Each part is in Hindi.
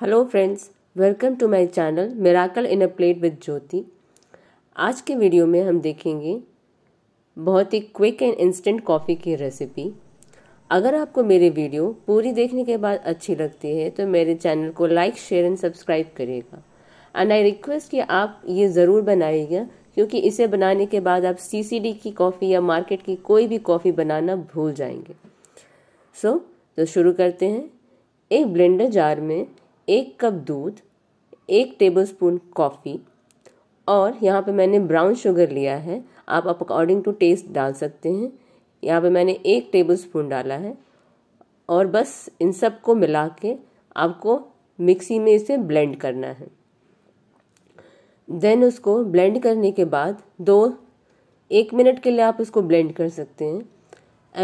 hello friends welcome to my channel miracle in a plate with Jyoti आज के वीडियो में हम देखेंगे बहुत ही क्विक एंड इंस्टेंट कॉफ़ी की रेसिपी अगर आपको मेरी वीडियो पूरी देखने के बाद अच्छी लगती है तो मेरे चैनल को लाइक शेयर एंड सब्सक्राइब करिएगा एंड आई रिक्वेस्ट कि आप ये ज़रूर बनाइएगा क्योंकि इसे बनाने के बाद आप सी की कॉफ़ी या मार्केट की कोई भी कॉफ़ी बनाना भूल जाएंगे सो so, तो शुरू करते हैं एक ब्लेंडर जार में एक कप दूध एक टेबलस्पून कॉफ़ी और यहाँ पे मैंने ब्राउन शुगर लिया है आप अकॉर्डिंग टू टेस्ट डाल सकते हैं यहाँ पे मैंने एक टेबलस्पून डाला है और बस इन सब को मिला के आपको मिक्सी में इसे ब्लेंड करना है देन उसको ब्लेंड करने के बाद दो एक मिनट के लिए आप इसको ब्लेंड कर सकते हैं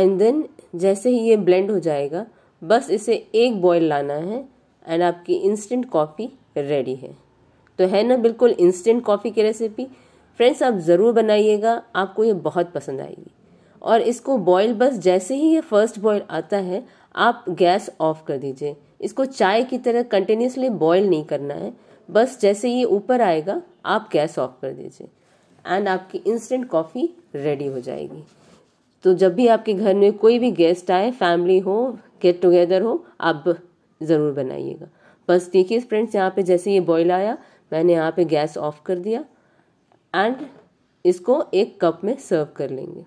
एंड देन जैसे ही ये ब्लेंड हो जाएगा बस इसे एक बॉयल लाना है एंड आपकी इंस्टेंट कॉफ़ी रेडी है तो है ना बिल्कुल इंस्टेंट कॉफ़ी की रेसिपी फ्रेंड्स आप ज़रूर बनाइएगा आपको ये बहुत पसंद आएगी और इसको बॉईल बस जैसे ही ये फर्स्ट बॉईल आता है आप गैस ऑफ कर दीजिए इसको चाय की तरह कंटिन्यूसली बॉईल नहीं करना है बस जैसे ये ऊपर आएगा आप गैस ऑफ कर दीजिए एंड आपकी इंस्टेंट कॉफ़ी रेडी हो जाएगी तो जब भी आपके घर में कोई भी गेस्ट आए फैमिली हो गेट टुगेदर हो आप ज़रूर बनाइएगा बस देखिए फ्रेंड्स यहाँ पे जैसे ये बॉईल आया मैंने यहाँ पे गैस ऑफ कर दिया एंड इसको एक कप में सर्व कर लेंगे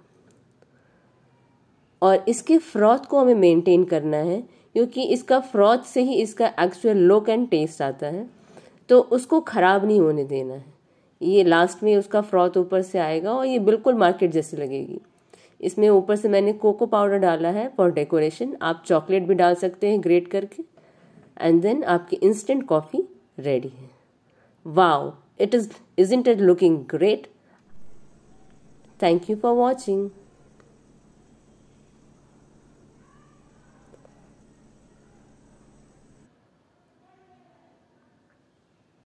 और इसके फ्रॉथ को हमें मेंटेन करना है क्योंकि इसका फ्रॉथ से ही इसका एक्चुअल लुक एंड टेस्ट आता है तो उसको ख़राब नहीं होने देना है ये लास्ट में उसका फ्रॉथ ऊपर से आएगा और ये बिल्कुल मार्केट जैसी लगेगी इसमें ऊपर से मैंने कोको पाउडर डाला है फॉर डेकोरेशन आप चॉकलेट भी डाल सकते हैं ग्रेट करके एंड देन आपकी इंस्टेंट कॉफी रेडी है wow it is is in it looking great thank you for watching